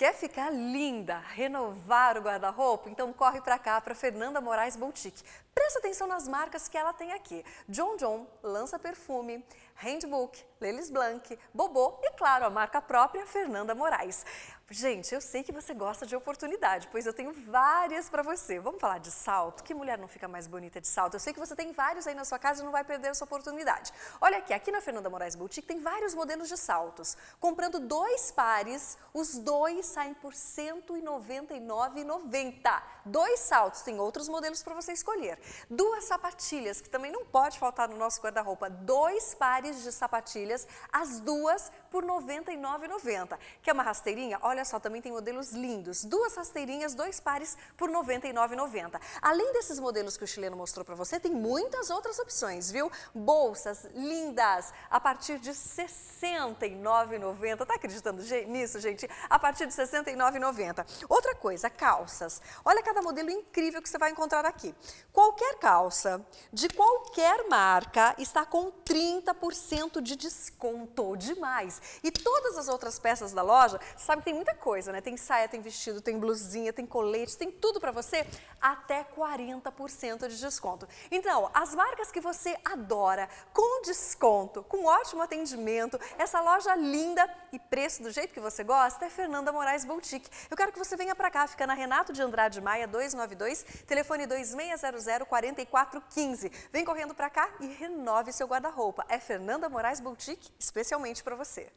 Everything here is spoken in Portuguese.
Quer ficar linda, renovar o guarda-roupa? Então corre para cá, para Fernanda Moraes Boutique. Presta atenção nas marcas que ela tem aqui. John John lança perfume, Handbook, Lelis Blanc, Bobô e, claro, a marca própria Fernanda Moraes. Gente, eu sei que você gosta de oportunidade, pois eu tenho várias para você. Vamos falar de salto? Que mulher não fica mais bonita de salto? Eu sei que você tem vários aí na sua casa e não vai perder essa oportunidade. Olha aqui, aqui na Fernanda Moraes Boutique tem vários modelos de saltos. Comprando dois pares, os dois saem por R$ 199,90. Dois saltos, tem outros modelos para você escolher. Duas sapatilhas, que também não pode faltar no nosso guarda-roupa. Dois pares de sapatilhas, as duas por R$ 99,90. Quer uma rasteirinha? Olha olha só, também tem modelos lindos. Duas rasteirinhas, dois pares por R$ 99,90. Além desses modelos que o chileno mostrou para você, tem muitas outras opções, viu? Bolsas lindas a partir de R$ 69,90. Tá acreditando nisso, gente? A partir de R$ 69,90. Outra coisa, calças. Olha cada modelo incrível que você vai encontrar aqui. Qualquer calça, de qualquer marca, está com 30% de desconto. Demais! E todas as outras peças da loja, sabe que tem muita tanta coisa, né? Tem saia, tem vestido, tem blusinha, tem colete, tem tudo para você até 40% de desconto. Então, as marcas que você adora, com desconto, com ótimo atendimento, essa loja linda e preço do jeito que você gosta é Fernanda Moraes Boutique. Eu quero que você venha para cá, fica na Renato de Andrade Maia 292, telefone 2600 4415. Vem correndo para cá e renove seu guarda-roupa. É Fernanda Moraes Boutique, especialmente para você.